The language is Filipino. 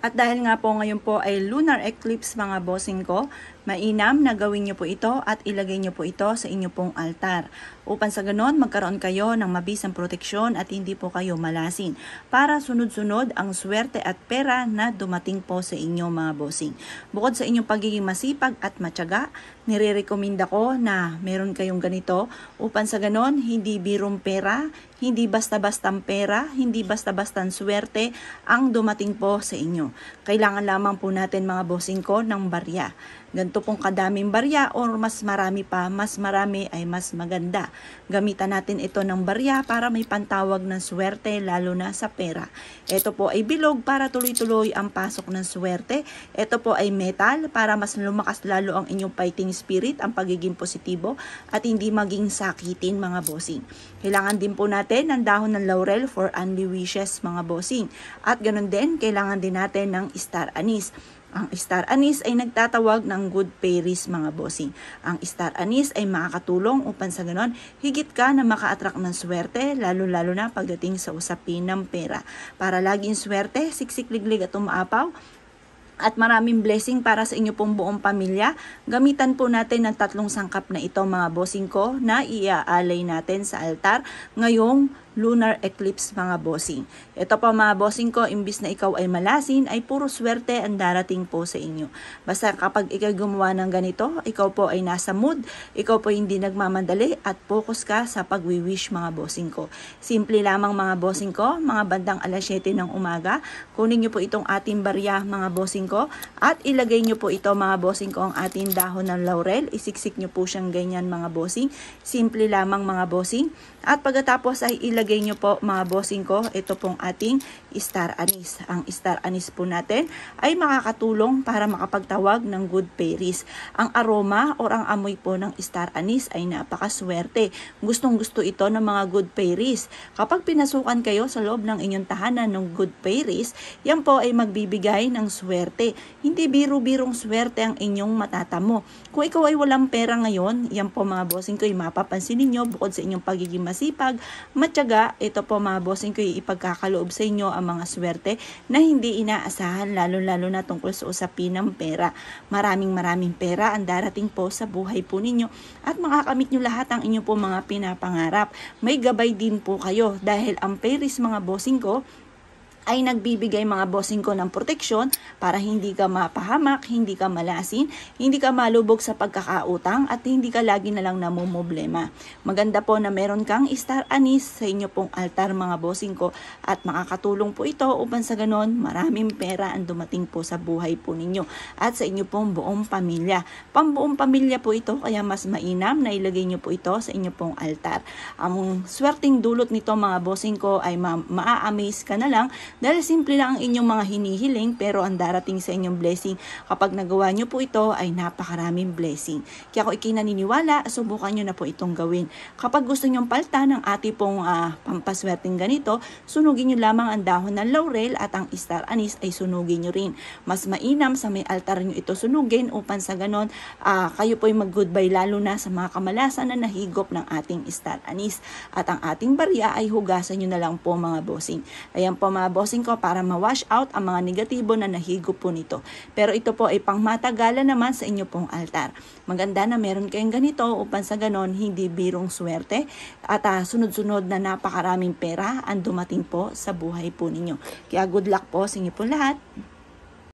At dahil nga po ngayon po ay lunar eclipse mga bossing ko, Mainam na gawin niyo po ito at ilagay niyo po ito sa inyo pong altar. Upang sa ganon, magkaroon kayo ng mabisang proteksyon at hindi po kayo malasin para sunod-sunod ang swerte at pera na dumating po sa inyo mga bossing. Bukod sa inyong pagiging masipag at matyaga, nirerekomenda ko na meron kayong ganito upang sa ganon, hindi birong pera, hindi basta-bastang pera, hindi basta-bastang swerte ang dumating po sa inyo. Kailangan lamang po natin mga bossing ko ng barya ganito pong kadaming barya or mas marami pa, mas marami ay mas maganda. Gamitan natin ito ng barya para may pantawag ng swerte lalo na sa pera. Ito po ay bilog para tuloy-tuloy ang pasok ng swerte. Ito po ay metal para mas lumakas lalo ang inyong fighting spirit, ang pagiging positibo at hindi maging sakitin mga bossing. Kailangan din po natin ng dahon ng laurel for unly wishes mga bossing. At ganun din, kailangan din natin ng star anise. Ang star anis ay nagtatawag ng good fairies mga bossing. Ang star anis ay makakatulong upang sa ganon higit ka na maka-attract ng swerte lalo-lalo na pagdating sa usapin ng pera. Para laging swerte, siksikliglig at umaapaw, at maraming blessing para sa inyo pong buong pamilya. Gamitan po natin ang tatlong sangkap na ito mga bossing ko na iaalay natin sa altar ngayong lunar eclipse mga bossing. Ito pa mga bossing ko, imbis na ikaw ay malasin, ay puro swerte ang darating po sa inyo. Basta kapag ikaw gumawa ng ganito, ikaw po ay nasa mood, ikaw po hindi nagmamadali at focus ka sa pagwi-wish mga bossing ko. Simple lamang mga bossing ko, mga bandang alas 7 ng umaga, kunin nyo po itong ating barya mga bossing ko at ilagay nyo po ito mga bossing ko ang ating dahon ng laurel. Isiksik nyo po siyang ganyan mga bossing. Simple lamang mga bossing. At pagkatapos ay ilagay ilagay nyo po mga bossing ko, ito pong ating star anise. Ang star anise po natin ay makakatulong para makapagtawag ng good fairies. Ang aroma or ang amoy po ng star anise ay napakaswerte. Gustong gusto ito ng mga good fairies. Kapag pinasukan kayo sa loob ng inyong tahanan ng good fairies, yan po ay magbibigay ng swerte. Hindi biro-birong swerte ang inyong matatamo. Kung ikaw ay walang pera ngayon, yan po mga bossing ko mapapansin ninyo bukod sa inyong pagiging masipag, matyaga tiyaga, ito po mga bossing ko, ipagkakaloob sa inyo ang mga swerte na hindi inaasahan, lalo-lalo na tungkol sa usapin ng pera. Maraming maraming pera ang darating po sa buhay po ninyo at makakamit nyo lahat ang inyo po mga pinapangarap. May gabay din po kayo dahil ang Paris mga bossing ko, ay nagbibigay mga bossing ko ng proteksyon para hindi ka mapahamak, hindi ka malasin, hindi ka malubog sa pagkakautang at hindi ka lagi na lang namumblema. Maganda po na meron kang star anise sa inyo pong altar mga bossing ko at makakatulong po ito upang sa ganon maraming pera ang dumating po sa buhay po ninyo at sa inyo pong buong pamilya. Pambuong pamilya po ito kaya mas mainam na ilagay nyo po ito sa inyo pong altar. Ang swerteng dulot nito mga bossing ko ay ma- ma-amaze ka na lang dahil simple lang ang inyong mga hinihiling pero ang darating sa inyong blessing kapag nagawa nyo po ito ay napakaraming blessing. Kaya ako ikinaniniwala, subukan nyo na po itong gawin. Kapag gusto nyong paltan ng ati pong uh, pampaswerteng ganito, sunugin nyo lamang ang dahon ng laurel at ang star anise ay sunugin nyo rin. Mas mainam sa may altar nyo ito sunugin upang sa ganon uh, kayo po ay mag-goodbye lalo na sa mga kamalasan na nahigop ng ating star anise. At ang ating barya ay hugasan nyo na lang po mga bossing. Ayan po mga boss, dosing ko para ma-wash out ang mga negatibo na nahigop po nito. Pero ito po ay pangmatagalan naman sa inyo pong altar. Maganda na meron kayong ganito upang sa ganon hindi birong swerte at uh, sunod-sunod na napakaraming pera ang dumating po sa buhay po ninyo. Kaya good luck po sa inyo po lahat.